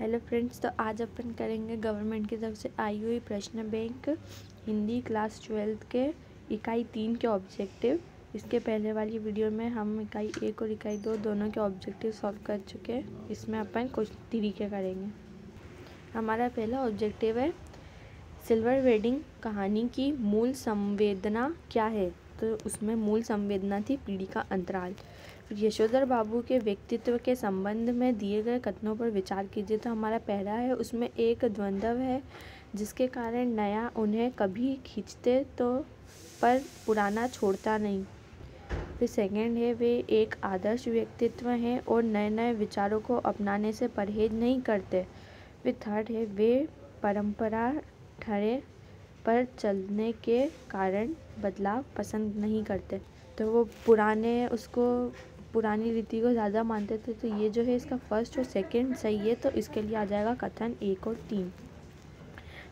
hello friends तो आज अपन करेंगे गवर्नमेंट की तरफ से आई हुई प्रश्न बैंक हिंदी क्लास ट्वेल्थ के इकाई तीन के ऑब्जेक्टिव इसके पहले वाली वीडियो में हम इकाई एक और इकाई दो दोनों के ऑब्जेक्टिव सॉल्व कर चुके हैं इसमें अपन कुछ तरीके करेंगे हमारा पहला ऑब्जेक्टिव है सिल्वर वेडिंग कहानी की मूल संवेदना क्या है तो उसमें मूल संवेदना थी पीढ़ी का अंतराल यशोधर बाबू के व्यक्तित्व के संबंध में दिए गए कथनों पर विचार कीजिए तो हमारा पहला है उसमें एक द्वंद्व है जिसके कारण नया उन्हें कभी खींचते तो पर पुराना छोड़ता नहीं फिर सेकंड है वे एक आदर्श व्यक्तित्व हैं और नए नए विचारों को अपनाने से परहेज नहीं करते फिर थर्ड है वे परंपरा ठरे पर चलने के कारण बदलाव पसंद नहीं करते तो वो पुराने उसको पुरानी रीति को ज़्यादा मानते थे तो ये जो है इसका फर्स्ट और सेकंड सही है तो इसके लिए आ जाएगा कथन एक और तीन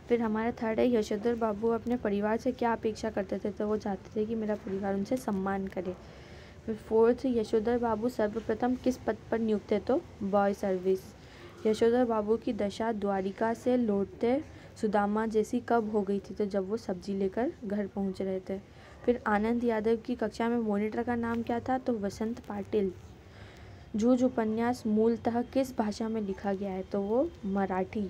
फिर हमारा थर्ड है यशोधर बाबू अपने परिवार से क्या अपेक्षा करते थे तो वो चाहते थे कि मेरा परिवार उनसे सम्मान करे फिर फोर्थ यशोधर बाबू सर्वप्रथम किस पद पर नियुक्त है तो बॉय सर्विस यशोधर बाबू की दशा द्वारिका से लौटते सुदामा जैसी कब हो गई थी तो जब वो सब्जी लेकर घर पहुंच रहे थे फिर आनंद यादव की कक्षा में मॉनिटर का नाम क्या था तो वसंत पाटिल जूझ उपन्यास मूलतः किस भाषा में लिखा गया है तो वो मराठी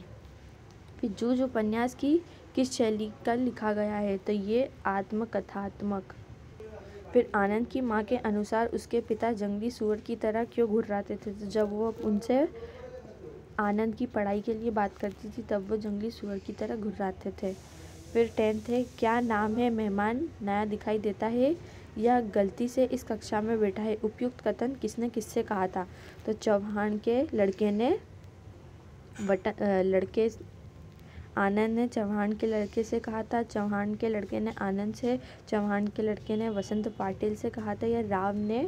फिर जूझ उपन्यास की किस शैली का लिखा गया है तो ये आत्मकथात्मक फिर आनंद की माँ के अनुसार उसके पिता जंगली सूअर की तरह क्यों घुर्राते थे तो जब वो उनसे आनंद की पढ़ाई के लिए बात करती थी तब वो जंगली सूअर की तरह घुर्राते थे फिर टेंथ है क्या नाम है मेहमान नया दिखाई देता है या गलती से इस कक्षा में बैठा है उपयुक्त कथन किसने किससे कहा था तो चौहान के लड़के ने बटन लड़के आनंद ने चौहान के लड़के से कहा था चौहान के लड़के ने आनंद से चौहान के लड़के ने वसंत पाटिल से कहा था या राव ने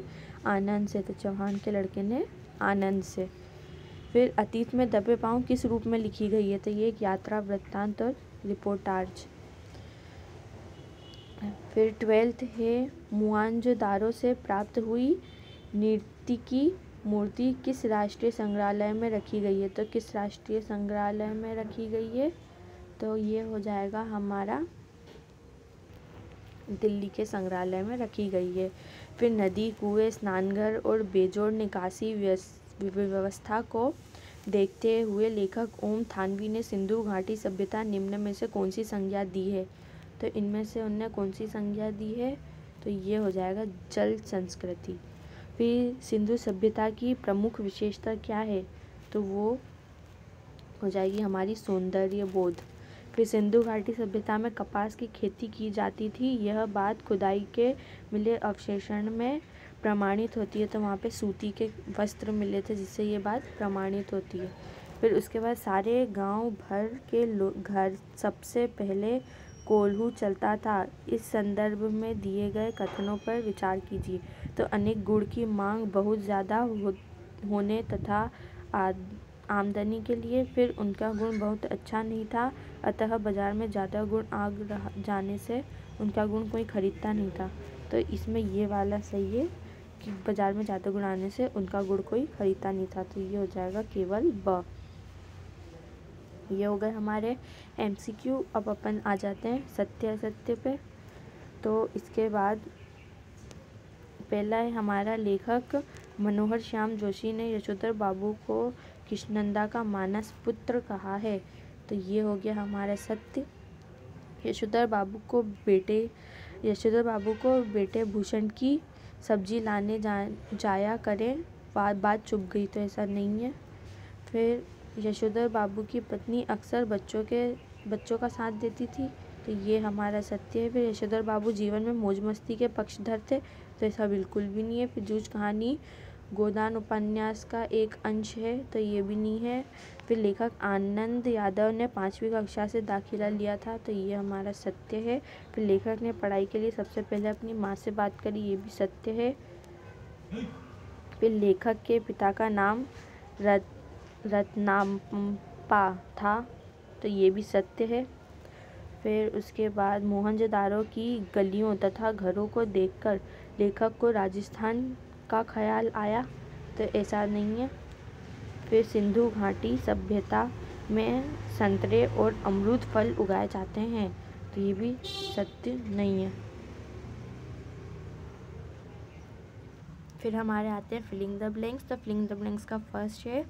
आनंद से तो चौहान के लड़के ने आनंद से फिर अतीत में दबे पाँव किस रूप में लिखी गई है तो ये एक यात्रा वृत्तांत और रिपोर्टार्ज फिर ट्वेल्थ है मुआनजोदारों से प्राप्त हुई नृत्य की मूर्ति किस राष्ट्रीय संग्रहालय में रखी गई है तो किस राष्ट्रीय संग्रहालय में रखी गई है तो ये हो जाएगा हमारा दिल्ली के संग्रहालय में रखी गई है फिर नदी कुएं स्नानघर और बेजोड़ निकासी व्यवस्था को देखते हुए लेखक ओम थानवी ने सिंधु घाटी सभ्यता निम्न में से कौन सी संज्ञा दी है तो इनमें से उनने कौन सी संज्ञा दी है तो ये हो जाएगा जल संस्कृति फिर सिंधु सभ्यता की प्रमुख विशेषता क्या है तो वो हो जाएगी हमारी सौंदर्य बोध फिर सिंधु घाटी सभ्यता में कपास की खेती की जाती थी यह बात खुदाई के मिले अवशेषण में प्रमाणित होती है तो वहाँ पे सूती के वस्त्र मिले थे जिससे ये बात प्रमाणित होती है फिर उसके बाद सारे गांव भर के लोग घर सबसे पहले कोल्हू चलता था इस संदर्भ में दिए गए कथनों पर विचार कीजिए तो अनेक गुड़ की मांग बहुत ज़्यादा हो, होने तथा आमदनी के लिए फिर उनका गुण बहुत अच्छा नहीं था अतः बाज़ार में ज़्यादा गुण आग जाने से उनका गुण कोई ख़रीदता नहीं था तो इसमें ये वाला सही है कि बाज़ार में ज़्यादा गुड़ आने से उनका गुड़ कोई खरीदता नहीं था तो ये हो जाएगा केवल ब ये हो गए हमारे एमसीक्यू अब अपन आ जाते हैं सत्य असत्य पे तो इसके बाद पहला है हमारा लेखक मनोहर श्याम जोशी ने यशोधर बाबू को कृष्णनंदा का मानस पुत्र कहा है तो ये हो गया हमारा सत्य यशोधर बाबू को बेटे यशोधर बाबू को बेटे भूषण की सब्ज़ी लाने जा जाया करें बात बात चुप गई तो ऐसा नहीं है फिर यशोधर बाबू की पत्नी अक्सर बच्चों के बच्चों का साथ देती थी तो ये हमारा सत्य है फिर यशोधर बाबू जीवन में मौज मस्ती के पक्षधर थे तो ऐसा बिल्कुल भी नहीं है फिर जूझ कहानी गोदान उपन्यास का एक अंश है तो ये भी नहीं है फिर लेखक आनंद यादव ने पाँचवीं कक्षा से दाखिला लिया था तो ये हमारा सत्य है फिर लेखक ने पढ़ाई के लिए सबसे पहले अपनी माँ से बात करी ये भी सत्य है फिर लेखक के पिता का नाम रत रत्नाम्पा था तो ये भी सत्य है फिर उसके बाद मोहनजदारों की गलियों तथा घरों को देखकर लेखक को राजस्थान का ख्याल आया तो ऐसा नहीं है फिर सिंधु घाटी सभ्यता में संतरे और अमरूद फल उगाए जाते हैं तो ये भी सत्य नहीं है फिर हमारे आते हैं फिलिंग द ब्लैंक्स तो फिलिंग द ब्लैंक्स का फर्स्ट है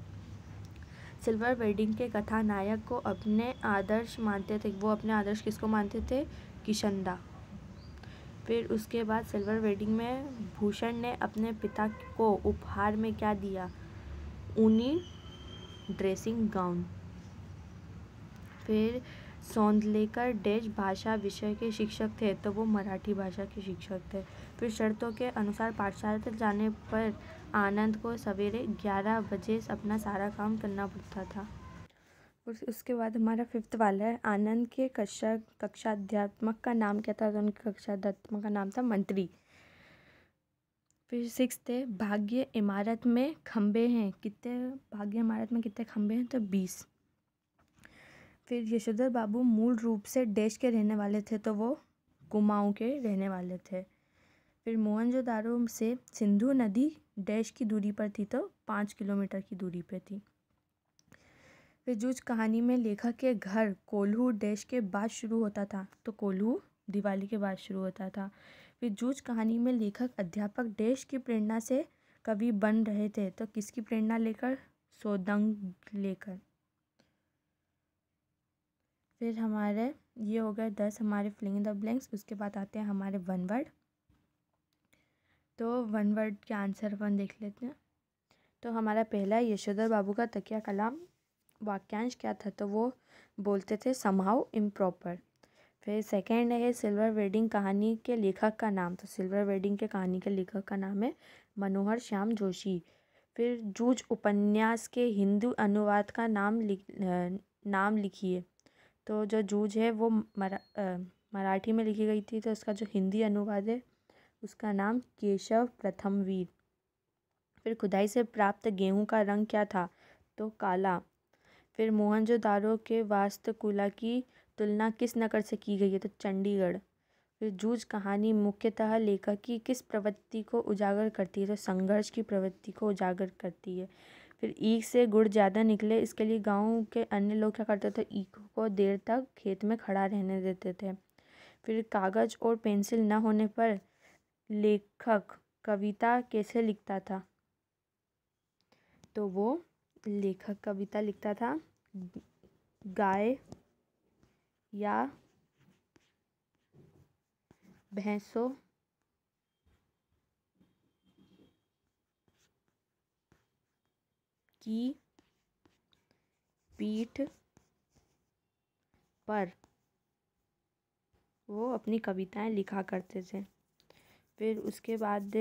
सिल्वर वेडिंग के कथा नायक को अपने आदर्श मानते थे वो अपने आदर्श किसको मानते थे किशनदा फिर उसके बाद सिल्वर वेडिंग में भूषण ने अपने पिता को उपहार में क्या दिया ऊनी ड्रेसिंग गाउन फिर सौंदलेकर डेज भाषा विषय के शिक्षक थे तो वो मराठी भाषा के शिक्षक थे फिर शर्तों के अनुसार पाठशाला जाने पर आनंद को सवेरे ग्यारह बजे अपना सारा काम करना पड़ता था उसके बाद हमारा फिफ्थ वाला है आनंद के कक्षा कक्षाध्यात्मक का नाम क्या था तो उनके अध्यात्मक का नाम था मंत्री फिर सिक्स है भाग्य इमारत में खम्भे हैं कितने भाग्य इमारत में कितने खम्भे हैं तो बीस फिर यशोधर बाबू मूल रूप से देश के रहने वाले थे तो वो कुमाऊँ के रहने वाले थे फिर मोहनजोदारो से सिंधु नदी डैश की दूरी पर थी तो पाँच किलोमीटर की दूरी पर थी फिर जूज कहानी में लेखक के घर कोल्हू डैश के बाद शुरू होता था तो कोल्हू दिवाली के बाद शुरू होता था फिर जूझ कहानी में लेखक अध्यापक देश की प्रेरणा से कवि बन रहे थे तो किसकी प्रेरणा लेकर सोदंग लेकर फिर हमारे ये हो गए दस हमारे फ्लिंग द ब्लैंक्स उसके बाद आते हैं हमारे वन वर्ड तो वन वर्ड के आंसर अपन देख लेते हैं तो हमारा पहला यशोधर बाबू का तकिया कलाम वाक्यांश क्या था तो वो बोलते थे समाव इम्प्रॉपर फिर सेकंड है सिल्वर वेडिंग कहानी के लेखक का नाम तो सिल्वर वेडिंग के कहानी के लेखक का नाम है मनोहर श्याम जोशी फिर जूज उपन्यास के हिंदू अनुवाद का नाम लिख नाम लिखिए तो जो जूज है वो मरा आ, मराठी में लिखी गई थी तो उसका जो हिंदी अनुवाद है उसका नाम केशव प्रथमवीर फिर खुदाई से प्राप्त गेहूं का रंग क्या था तो काला फिर मोहनजोदारो के वास्तुकुला की तुलना किस नगर से की गई है तो चंडीगढ़ फिर जूझ कहानी मुख्यतः लेखक की किस प्रवृत्ति को उजागर करती है तो संघर्ष की प्रवृत्ति को उजागर करती है फिर ईख से गुड़ ज़्यादा निकले इसके लिए गांव के अन्य लोग क्या करते थे ईखों को देर तक खेत में खड़ा रहने देते थे फिर कागज़ और पेंसिल न होने पर लेखक कविता कैसे लिखता था तो वो लेखक कविता लिखता था गाय या भैंसों की पीठ पर वो अपनी कविताएं लिखा करते थे फिर उसके बाद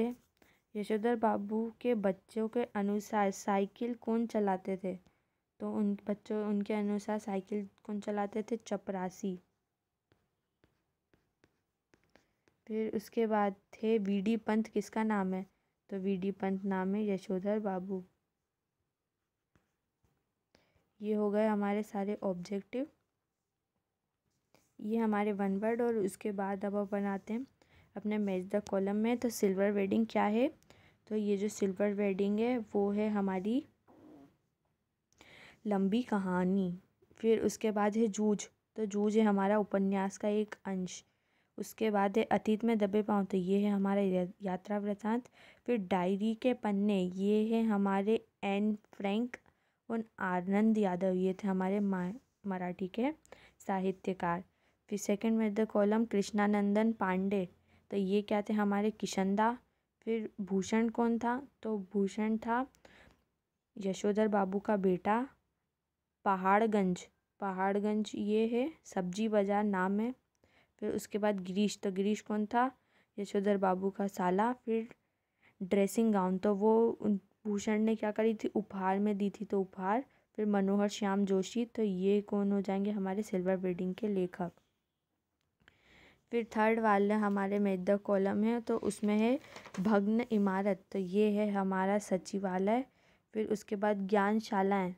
यशोधर बाबू के बच्चों के अनुसार साइकिल कौन चलाते थे तो उन बच्चों उनके अनुसार साइकिल कौन चलाते थे चपरासी फिर उसके बाद थे वी डी पंत किसका नाम है तो वी डी पंत नाम है यशोधर बाबू ये हो गए हमारे सारे ऑब्जेक्टिव ये हमारे वन वर्ड और उसके बाद अब अपन आते हैं अपने मैच द कॉलम में तो सिल्वर वेडिंग क्या है तो ये जो सिल्वर वेडिंग है वो है हमारी लंबी कहानी फिर उसके बाद है जूझ तो जूझ है हमारा उपन्यास का एक अंश उसके बाद है अतीत में दबे पाँव तो ये है हमारा यात्रा वृतांत फिर डायरी के पन्ने ये है हमारे एन फ्रैंक और आनंद यादव ये थे हमारे मराठी के साहित्यकार फिर सेकंड में द कॉलम कृष्णानंदन पांडे तो ये क्या थे हमारे किशनदा फिर भूषण कौन था तो भूषण था यशोधर बाबू का बेटा पहाड़गंज पहाड़गंज ये है सब्जी बाज़ार नाम है फिर उसके बाद गिरीश तो गिरीश कौन था यशोधर बाबू का साला फिर ड्रेसिंग गाउन तो वो भूषण ने क्या करी थी उपहार में दी थी तो उपहार फिर मनोहर श्याम जोशी तो ये कौन हो जाएंगे हमारे सिल्वर वेडिंग के लेखक फिर थर्ड वाले हमारे में कॉलम है तो उसमें है भग्न इमारत तो ये है हमारा सचिवालय फिर उसके बाद ज्ञानशालाएँ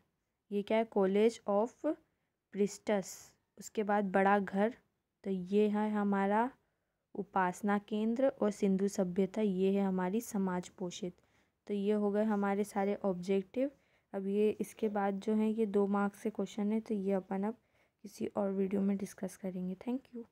ये क्या है कॉलेज ऑफ प्रिस्टस उसके बाद बड़ा घर तो ये है हमारा उपासना केंद्र और सिंधु सभ्यता ये है हमारी समाज पोषित तो ये हो गए हमारे सारे ऑब्जेक्टिव अब ये इसके बाद जो है ये दो मार्क्स से क्वेश्चन है तो ये अपन अब किसी और वीडियो में डिस्कस करेंगे थैंक यू